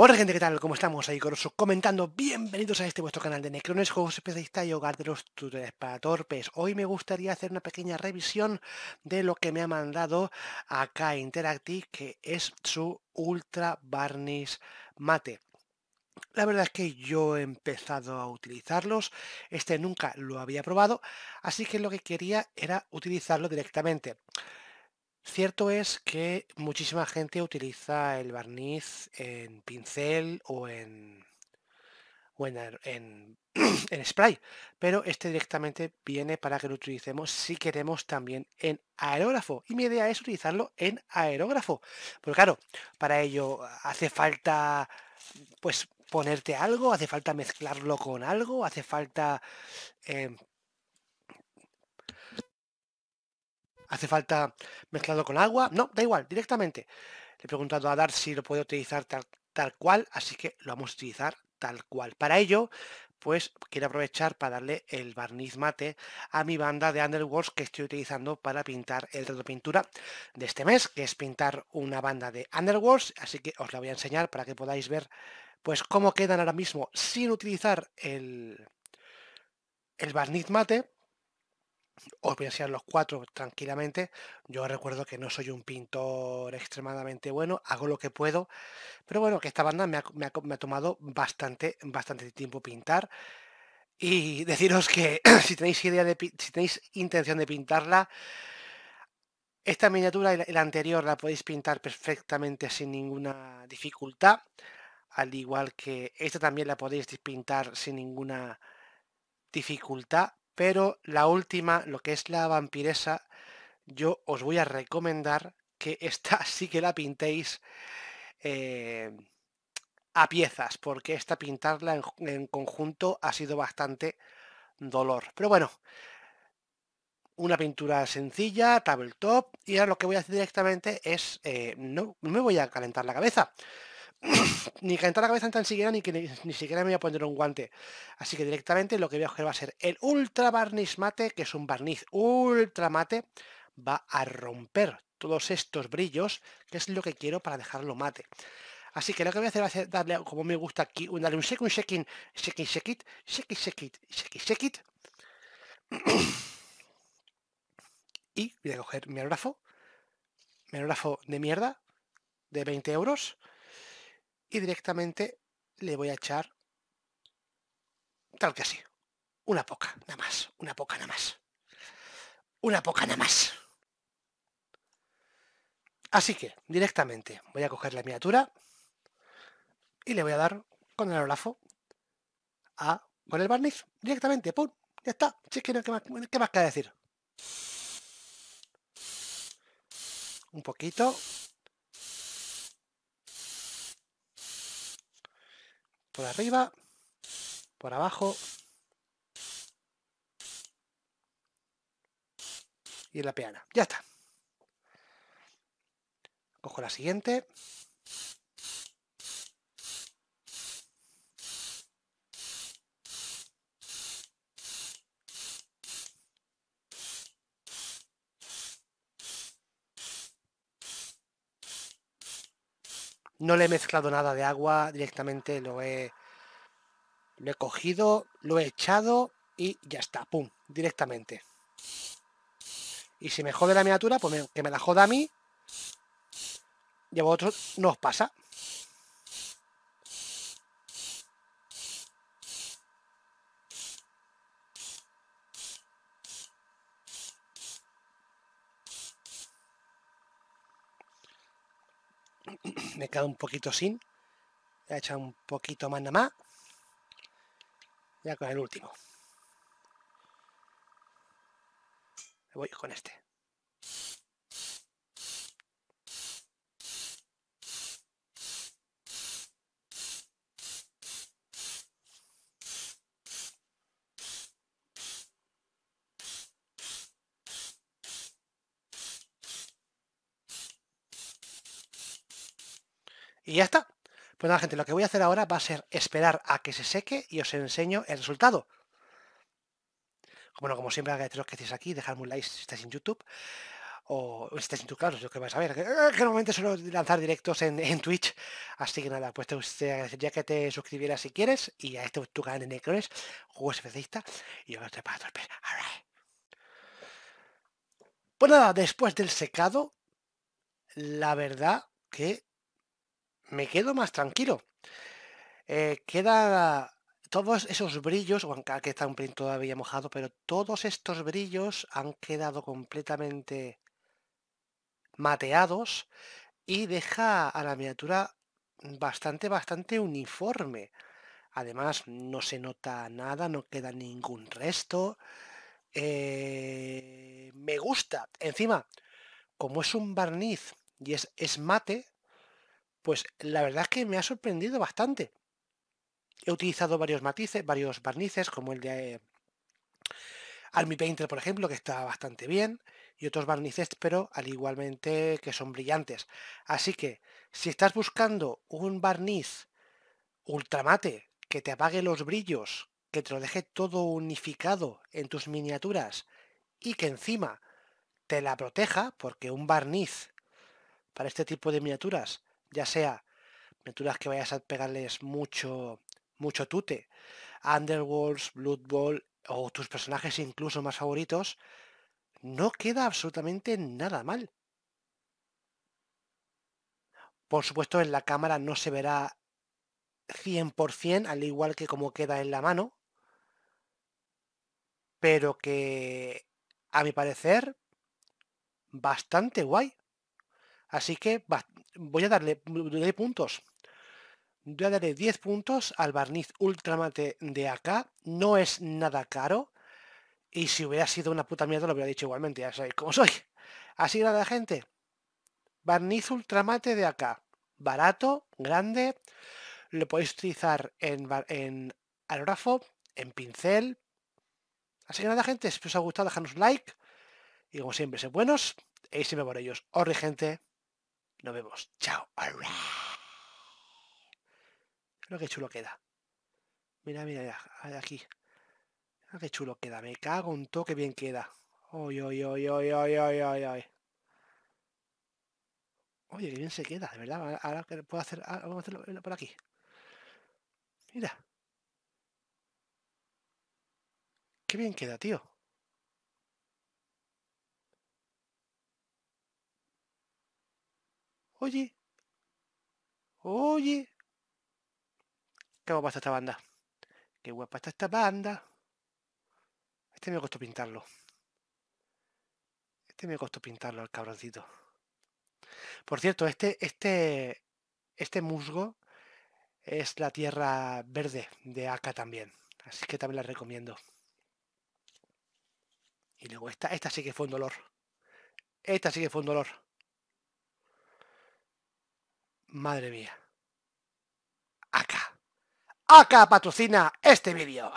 Hola gente, ¿qué tal? ¿Cómo estamos? Ahí Coroso comentando. Bienvenidos a este vuestro canal de Necrones, Juegos Especialistas y Hogar de los tutores para Torpes. Hoy me gustaría hacer una pequeña revisión de lo que me ha mandado acá Interactive, que es su Ultra Barnish Mate. La verdad es que yo he empezado a utilizarlos, este nunca lo había probado, así que lo que quería era utilizarlo directamente. Cierto es que muchísima gente utiliza el barniz en pincel o en, o en, spray, pero este directamente viene para que lo utilicemos si queremos también en aerógrafo. Y mi idea es utilizarlo en aerógrafo. pues claro, para ello ah, hace falta pues ponerte algo, hace falta mezclarlo con algo, hace falta em, ¿Hace falta mezclado con agua? No, da igual, directamente. Le he preguntado a Dar si lo puede utilizar tal, cual, así que lo vamos a utilizar tal cual. Para ello, pues quiero aprovechar para darle el barniz mate a mi banda de Underworlds que estoy utilizando para pintar el de pintura de este mes, que es pintar una banda de Underworlds, así que os la voy a enseñar para que podáis ver pues cómo quedan ahora mismo sin utilizar el, el barniz mate os voy a los cuatro tranquilamente. Yo recuerdo que no soy un pintor extremadamente bueno, hago lo que puedo, pero bueno, que esta banda me ha, tomado bastante, bastante tiempo pintar. Y deciros que si tenéis idea de si tenéis intención de pintarla, esta miniatura y la anterior la podéis pintar perfectamente sin ninguna dificultad, al igual que esta también la podéis pintar sin ninguna dificultad pero la última, lo que es la vampiresa, yo os voy a recomendar que esta sí que la pintéis eh, a piezas, porque esta pintarla en, conjunto ha sido bastante dolor. Pero bueno, una pintura sencilla, tabletop, y ahora lo que voy a hacer directamente es, eh, no me voy a calentar la cabeza, ni calentar la cabeza tan siquiera, ni ni, siquiera me voy a poner un guante. Así que directamente lo que voy a coger va a ser el Ultra Barniz Mate, que es un barniz ultra mate, va a romper todos estos brillos, que es lo que quiero para dejarlo mate. Así que lo que voy a hacer va a ser darle, como me gusta aquí, darle un shake, un shaking, shake, shake it, shake, shake it, shake, Y voy a coger mi grafo, mi grafo de mierda, de 20 euros, y directamente le voy a echar tal que así. Una poca, nada más. Una poca, nada más. Una poca, nada más. Así que directamente voy a coger la miniatura y le voy a dar con el olafo a, con el barniz directamente. ¡Pum! Ya está. Si que ¿qué más, queda decir? Un poquito. por arriba, por abajo. Y en la peana. Ya está. Cojo la siguiente. No le he mezclado nada de agua, directamente lo he, lo he cogido, lo he echado y ya está, pum, directamente. Y si me jode la miniatura, pues que me la joda a mí y a vosotros no os pasa. me queda un poquito sin. Voy a echar un poquito más nada más. Ya con el último. Me voy con este. Y ya está. Pues nada, gente, lo que voy a hacer ahora va a ser esperar a que se seque y os enseño el resultado. Bueno, como siempre, agradeceros que estéis aquí, dejadme un like si estáis en YouTube o si estáis en tu claro, yo que vais a ver. Que, normalmente eh, suelo lanzar directos en, Twitch. Así que nada, pues te, ya que te suscribieras si quieres y a este tu canal de Necrones, Juegos Especialista, y yo te para Pues nada, después del secado, la verdad que me quedo más tranquilo. Eh, queda todos esos brillos, aunque está un print todavía mojado, pero todos estos brillos han quedado completamente mateados y deja a la miniatura bastante, bastante uniforme. Además, no se nota nada, no queda ningún resto. Eh, me gusta. Encima, como es un barniz y es, es mate, pues la verdad es que me ha sorprendido bastante. He utilizado varios matices, varios barnices, como el de eh, Army Painter, por ejemplo, que está bastante bien, y otros barnices, pero al igualmente que son brillantes. Así que, si estás buscando un barniz ultramate que te apague los brillos, que te lo deje todo unificado en tus miniaturas y que encima te la proteja, porque un barniz para este tipo de miniaturas ya sea aventuras que vayas a pegarles mucho, mucho tute, Underworlds, Blood Bowl o tus personajes incluso más favoritos, no queda absolutamente nada mal. Por supuesto, en la cámara no se verá 100%, al igual que como queda en la mano, pero que, a mi parecer, bastante guay. Así que voy a darle, mm, puntos. Voy a darle 10 puntos al barniz ultramate de acá. No es nada caro. Y si hubiera sido una puta mierda lo hubiera dicho igualmente, ya sabéis soy. Así nada, gente. Barniz ultramate de acá. Barato, grande. Lo podéis utilizar en, en aerógrafo, en pincel. Así que nada, gente. Si os ha gustado, dejadnos like. Y como siempre, sed buenos. Y siempre por ellos. ¡Horri, gente. Nos vemos. Chao. Mira qué chulo queda. Mira, mira, mira. Aquí. Mira qué chulo queda. Me cago un toque bien queda. Oy, oy, oy, oy, oy, oy, oy, Oye, qué bien se queda, de verdad. Ahora que puedo hacer. vamos a hacerlo eh, por aquí. Mira. Qué bien queda, tío. Oye, oye, qué guapa está esta banda. Qué guapa está esta banda. Este me costó pintarlo. Este me costó pintarlo al cabroncito. Por cierto, este, este, este musgo es la tierra verde de acá también. Así que también la recomiendo. Y luego esta, esta sí que fue un dolor. Esta sí que fue un dolor. Madre mía. Acá. Acá patrocina este vídeo.